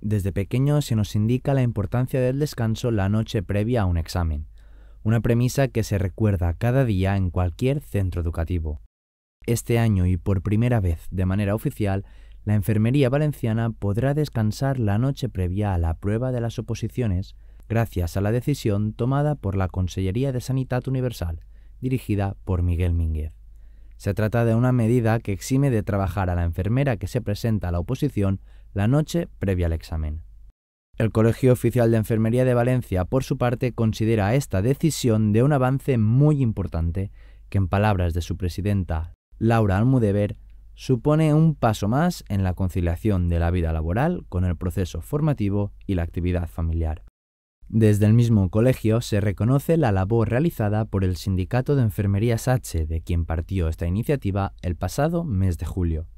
Desde pequeño se nos indica la importancia del descanso la noche previa a un examen, una premisa que se recuerda cada día en cualquier centro educativo. Este año y por primera vez de manera oficial, la Enfermería Valenciana podrá descansar la noche previa a la prueba de las oposiciones gracias a la decisión tomada por la Consellería de Sanidad Universal, dirigida por Miguel Mínguez. Se trata de una medida que exime de trabajar a la enfermera que se presenta a la oposición la noche previa al examen. El Colegio Oficial de Enfermería de Valencia, por su parte, considera esta decisión de un avance muy importante que, en palabras de su presidenta, Laura Almudever, supone un paso más en la conciliación de la vida laboral con el proceso formativo y la actividad familiar. Desde el mismo colegio se reconoce la labor realizada por el Sindicato de Enfermería H de quien partió esta iniciativa el pasado mes de julio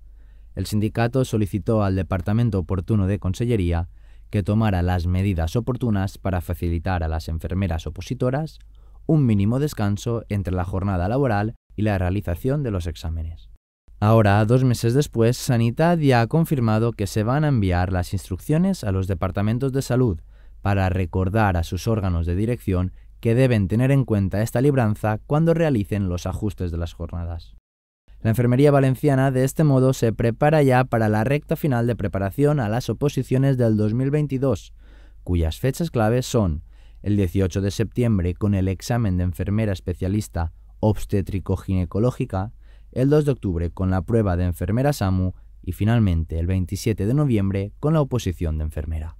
el sindicato solicitó al departamento oportuno de Consellería que tomara las medidas oportunas para facilitar a las enfermeras opositoras un mínimo descanso entre la jornada laboral y la realización de los exámenes. Ahora, dos meses después, Sanidad ya ha confirmado que se van a enviar las instrucciones a los departamentos de salud para recordar a sus órganos de dirección que deben tener en cuenta esta libranza cuando realicen los ajustes de las jornadas. La Enfermería Valenciana de este modo se prepara ya para la recta final de preparación a las oposiciones del 2022, cuyas fechas claves son el 18 de septiembre con el examen de enfermera especialista obstétrico-ginecológica, el 2 de octubre con la prueba de enfermera SAMU y finalmente el 27 de noviembre con la oposición de enfermera.